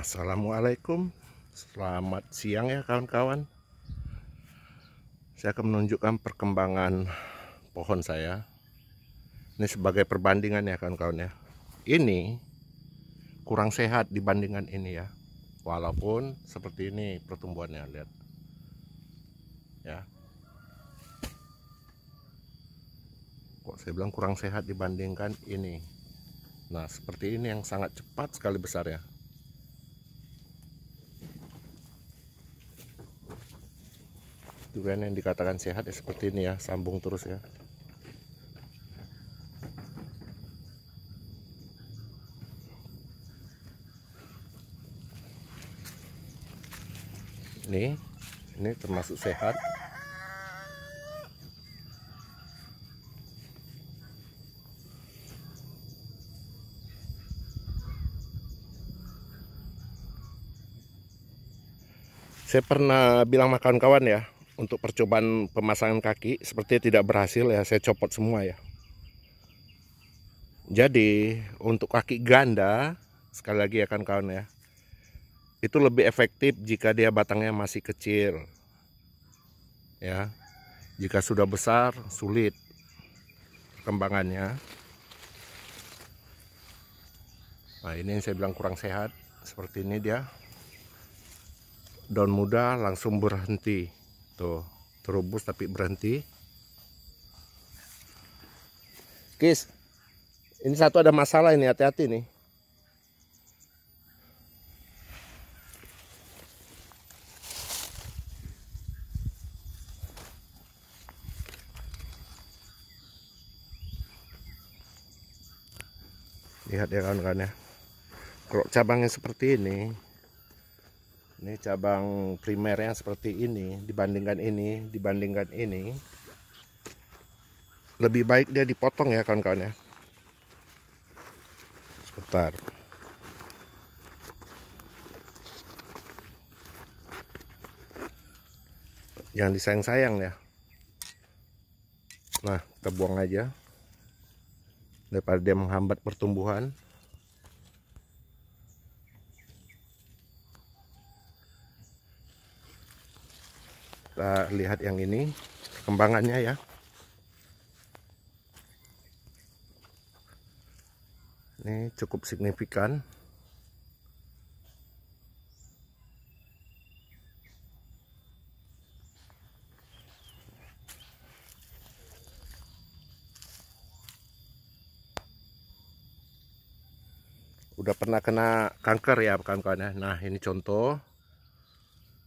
Assalamualaikum Selamat siang ya kawan-kawan Saya akan menunjukkan perkembangan pohon saya Ini sebagai perbandingan ya kawan-kawan ya Ini kurang sehat dibandingkan ini ya Walaupun seperti ini pertumbuhannya lihat Ya Kok saya bilang kurang sehat dibandingkan ini Nah seperti ini yang sangat cepat sekali besarnya durian yang dikatakan sehat ya seperti ini ya sambung terus ya ini ini termasuk sehat saya pernah bilang makan kawan ya untuk percobaan pemasangan kaki seperti tidak berhasil ya saya copot semua ya jadi untuk kaki ganda sekali lagi ya kan kawan ya itu lebih efektif jika dia batangnya masih kecil ya jika sudah besar sulit perkembangannya nah ini yang saya bilang kurang sehat seperti ini dia daun muda langsung berhenti tuh terobos tapi berhenti kis ini satu ada masalah ini hati-hati nih lihat ya kawan-kawan ya kalau cabangnya seperti ini ini cabang primernya seperti ini dibandingkan ini dibandingkan ini lebih baik dia dipotong ya kawan-kawan ya sebentar jangan disayang-sayang ya nah kita buang aja daripada dia menghambat pertumbuhan kita lihat yang ini perkembangannya ya ini cukup signifikan udah pernah kena kanker ya kawan-kawan ya nah ini contoh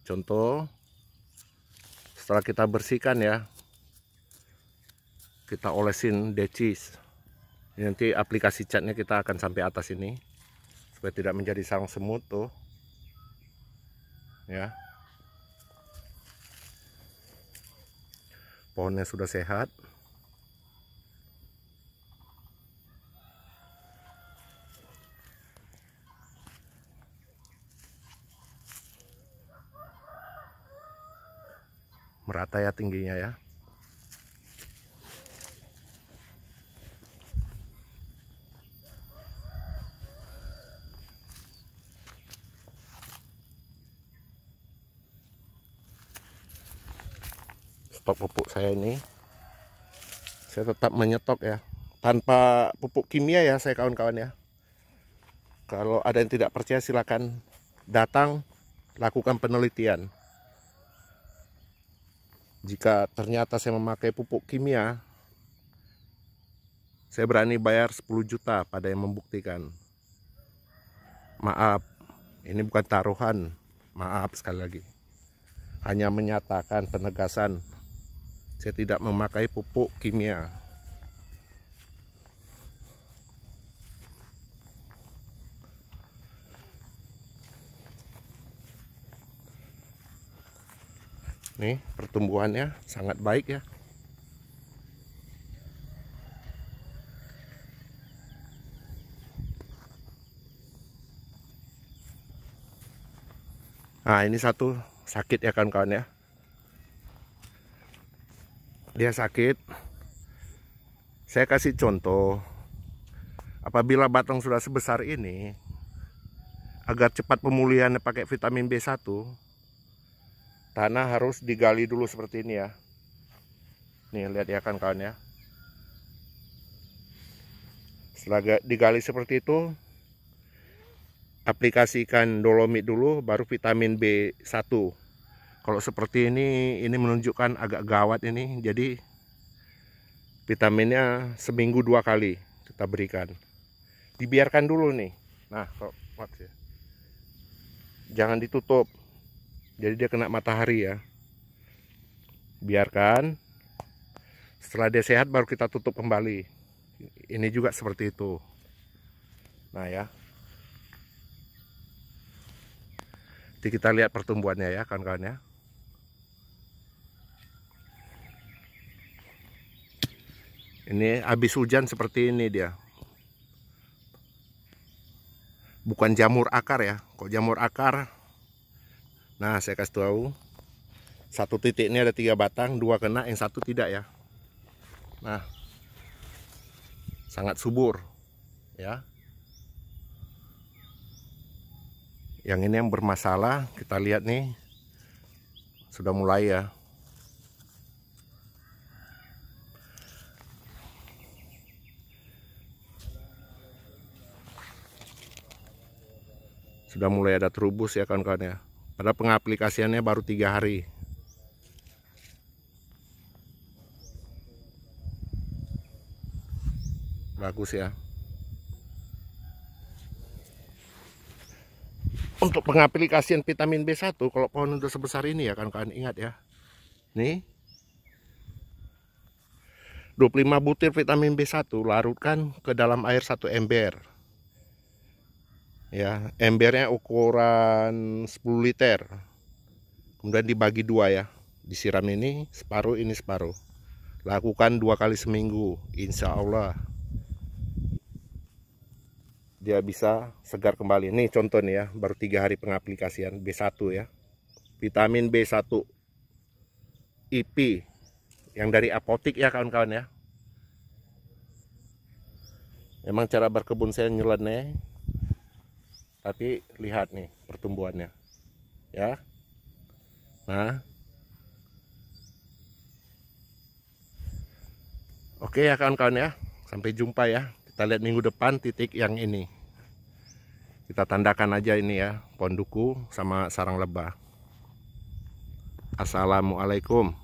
contoh setelah kita bersihkan ya kita olesin decis nanti aplikasi catnya kita akan sampai atas ini supaya tidak menjadi sarang semut tuh ya pohonnya sudah sehat merata ya tingginya ya stok pupuk saya ini saya tetap menyetok ya tanpa pupuk kimia ya saya kawan-kawan ya kalau ada yang tidak percaya silakan datang lakukan penelitian jika ternyata saya memakai pupuk kimia saya berani bayar 10 juta pada yang membuktikan maaf ini bukan taruhan maaf sekali lagi hanya menyatakan penegasan saya tidak memakai pupuk kimia Nih pertumbuhannya sangat baik ya. Nah ini satu sakit ya kawan-kawan ya. Dia sakit. Saya kasih contoh. Apabila batang sudah sebesar ini, agar cepat pemulihan pakai vitamin B1, tanah harus digali dulu seperti ini ya nih lihat ya kan kawan ya setelah digali seperti itu aplikasikan dolomit dulu baru vitamin B1 kalau seperti ini ini menunjukkan agak gawat ini jadi vitaminnya seminggu dua kali kita berikan dibiarkan dulu nih nah kok ya jangan ditutup jadi dia kena matahari ya biarkan setelah dia sehat baru kita tutup kembali ini juga seperti itu nah ya nanti kita lihat pertumbuhannya ya kawan-kawan ya Ini habis hujan seperti ini dia. Bukan jamur akar ya. Kok jamur akar Nah, saya kasih tahu. Satu titik ini ada tiga batang, dua kena, yang satu tidak ya. Nah, sangat subur ya. Yang ini yang bermasalah, kita lihat nih. Sudah mulai ya. Sudah mulai ada terubus ya kawan-kawan ya. Pada pengaplikasiannya baru tiga hari. Bagus ya. Untuk pengaplikasian vitamin B1 kalau pohon untuk sebesar ini ya kan kalian ingat ya. Nih 25 butir vitamin B1 larutkan ke dalam air 1 ember ya embernya ukuran 10 liter kemudian dibagi dua ya disiram ini separuh ini separuh lakukan dua kali seminggu insya Allah dia bisa segar kembali ini contoh nih ya baru tiga hari pengaplikasian B1 ya vitamin B1 IP yang dari apotik ya kawan-kawan ya memang cara berkebun saya nyeleneh tapi lihat nih pertumbuhannya ya nah oke ya kawan-kawan ya sampai jumpa ya kita lihat minggu depan titik yang ini kita tandakan aja ini ya ponduku sama sarang lebah assalamualaikum